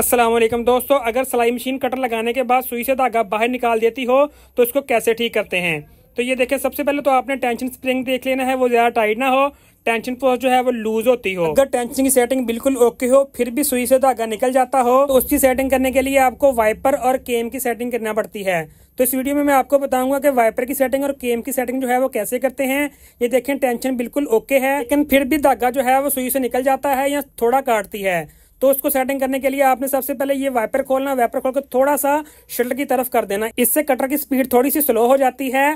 असलम दोस्तों अगर सिलाई मशीन कटर लगाने के बाद सुई से धागा बाहर निकाल देती हो तो इसको कैसे ठीक करते हैं तो ये देखें सबसे पहले तो आपने टेंशन स्प्रिंग देख लेना है वो ज़्यादा टाइट ना हो टेंशन पोस्ट जो है वो लूज होती हो अगर टेंशन की सेटिंग बिल्कुल ओके हो फिर भी सुई से धागा निकल जाता हो तो उसकी सेटिंग करने के लिए आपको वाइपर और केम की सेटिंग करना पड़ती है तो इस वीडियो में मैं आपको बताऊंगा कि वाइपर की सेटिंग और केम की सेटिंग जो है वो कैसे करते हैं ये देखें टेंशन बिल्कुल ओके है लेकिन फिर भी धागा जो है वो सुई से निकल जाता है या थोड़ा काटती है तो उसको सेटिंग करने के लिए आपने सबसे पहले ये वाइपर खोलना वाइपर खोल कर थोड़ा सा शटर की तरफ कर देना इससे कटर की स्पीड थोड़ी सी स्लो हो जाती है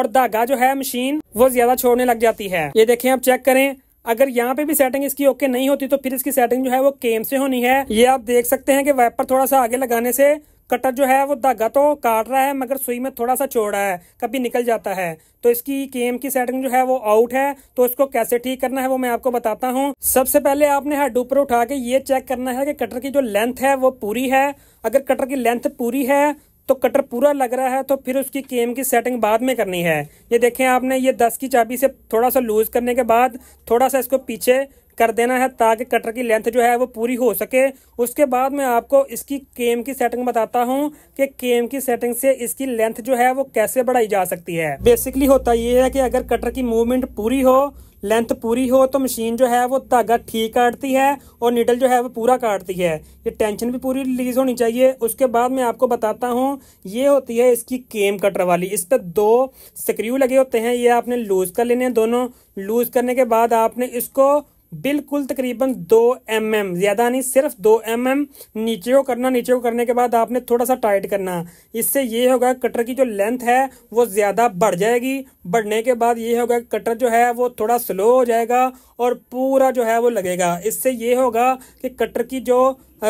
और धागा जो है मशीन वो ज्यादा छोड़ने लग जाती है ये देखें आप चेक करें अगर यहाँ पे भी सेटिंग इसकी ओके नहीं होती तो फिर इसकी सेटिंग जो है वो केम से होनी है ये आप देख सकते हैं कि वाइपर थोड़ा सा आगे लगाने से कटर जो है वो धागा तो काट रहा है मगर सुई में थोड़ा सा चौड़ा है कभी निकल जाता है तो इसकी केम की सेटिंग जो है वो आउट है तो इसको कैसे ठीक करना है वो मैं आपको बताता हूँ सबसे पहले आपने हड ऊपर उठा के ये चेक करना है कि कटर की जो लेंथ है वो पूरी है अगर कटर की लेंथ पूरी है तो कटर पूरा लग रहा है तो फिर उसकी केम की सेटिंग बाद में करनी है ये देखें आपने ये दस की चाबी से थोड़ा सा लूज़ करने के बाद थोड़ा सा इसको पीछे कर देना है ताकि कटर की लेंथ जो है वो पूरी हो सके उसके बाद मैं आपको इसकी केम की सेटिंग बताता हूँ कि केम की सेटिंग से इसकी लेंथ जो है वो कैसे बढ़ाई जा सकती है बेसिकली होता ये है कि अगर कटर की मूवमेंट पूरी हो लेंथ पूरी हो तो मशीन जो है वो धागा ठीक काटती है और निडल जो है वो पूरा काटती है ये टेंशन भी पूरी रिलीज होनी चाहिए उसके बाद मैं आपको बताता हूँ ये होती है इसकी केम कटर वाली इस पर दो स्क्रू लगे होते हैं ये आपने लूज़ कर लेने हैं दोनों लूज़ करने के बाद आपने इसको बिल्कुल तकरीबन दो एम एम ज़्यादा नहीं सिर्फ दो एम एम नीचे को करना नीचे को करने के बाद आपने थोड़ा सा टाइट करना इससे ये होगा कटर की जो लेंथ है वो ज़्यादा बढ़ जाएगी बढ़ने के बाद ये होगा कटर जो है वो थोड़ा स्लो हो जाएगा और पूरा जो है वो लगेगा इससे ये होगा कि कटर की जो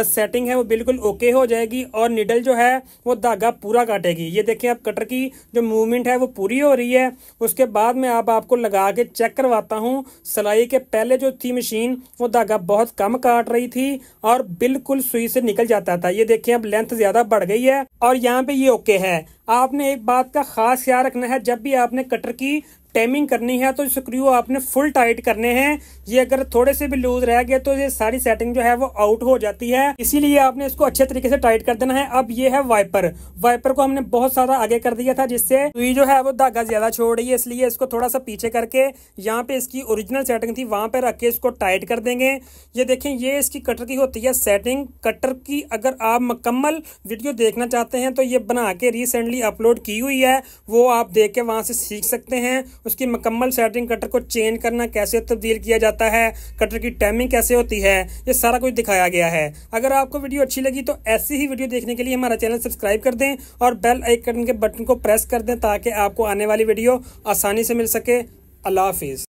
सेटिंग है वो बिल्कुल ओके हो जाएगी और निडल जो है वो धागा पूरा काटेगी ये देखें आप कटर की जो मूवमेंट है वो पूरी हो रही है उसके बाद में आप आपको लगा के चेक करवाता हूँ सिलाई के पहले जो थी मशीन वो धागा बहुत कम काट रही थी और बिल्कुल सुई से निकल जाता था ये देखें अब लेंथ ज़्यादा बढ़ गई है और यहाँ पे ये ओके है आपने एक बात का खास ख्याल रखना है जब भी आपने कटर की टेमिंग करनी है तो स्क्रू आपने फुल टाइट करने हैं ये अगर थोड़े से भी लूज रह गए तो ये सारी सेटिंग जो है वो आउट हो जाती है है इसीलिए आपने इसको अच्छे तरीके से टाइट कर देना है अब ये है वाइपर वाइपर को हमने बहुत सारा आगे कर दिया था जिससे सुई जो है वो धागा ज्यादा छोड़ रही है इसलिए इसको थोड़ा सा पीछे करके यहाँ पे इसकी ओरिजिनल सेटिंग थी वहां पर रख के इसको टाइट कर देंगे ये देखें ये इसकी कटर की होती है सेटिंग कटर की अगर आप मुकम्मल वीडियो देखना चाहते हैं तो ये बना के रिसेंटली अपलोड की हुई है वो आप देख के वहां से सीख सकते हैं उसकी मुकम्मल सेटिंग कटर को चेंज करना कैसे तब्दील किया जाता है कटर की टाइमिंग कैसे होती है ये सारा कुछ दिखाया गया है अगर आपको वीडियो अच्छी लगी तो ऐसी ही वीडियो देखने के लिए हमारा चैनल सब्सक्राइब कर दें और बेल आइकन के बटन को प्रेस कर दें ताकि आपको आने वाली वीडियो आसानी से मिल सके अल्लाह हाफिज़